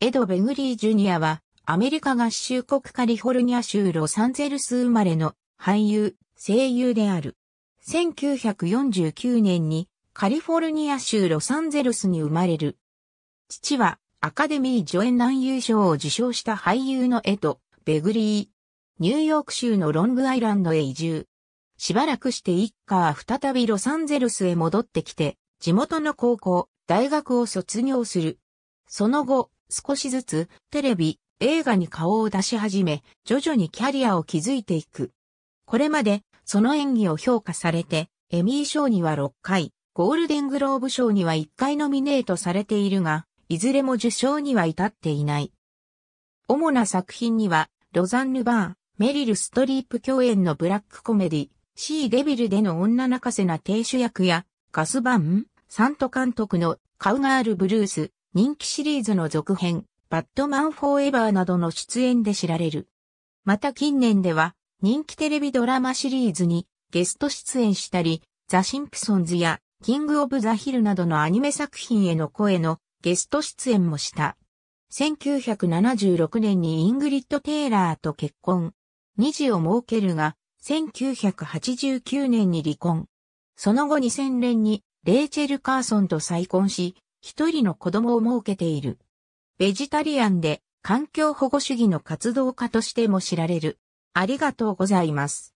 エド・ベグリー・ジュニアは、アメリカ合衆国カリフォルニア州ロサンゼルス生まれの俳優、声優である。1949年にカリフォルニア州ロサンゼルスに生まれる。父はアカデミー助演男優賞を受賞した俳優のエド・ベグリー。ニューヨーク州のロングアイランドへ移住。しばらくして一家は再びロサンゼルスへ戻ってきて、地元の高校、大学を卒業する。その後、少しずつテレビ、映画に顔を出し始め、徐々にキャリアを築いていく。これまで、その演技を評価されて、エミー賞には6回、ゴールデングローブ賞には1回ノミネートされているが、いずれも受賞には至っていない。主な作品には、ロザンヌ・バー、ン、メリル・ストリープ共演のブラックコメディ、シー・デビルでの女泣かせな亭主役や、ガス・バン、サント監督のカウガール・ブルース、人気シリーズの続編、バットマンフォーエバーなどの出演で知られる。また近年では、人気テレビドラマシリーズにゲスト出演したり、ザ・シンプソンズやキング・オブ・ザ・ヒルなどのアニメ作品への声のゲスト出演もした。1976年にイングリッド・テイラーと結婚。二児を設けるが、1989年に離婚。その後2000年にレイチェル・カーソンと再婚し、一人の子供を設けている。ベジタリアンで環境保護主義の活動家としても知られる。ありがとうございます。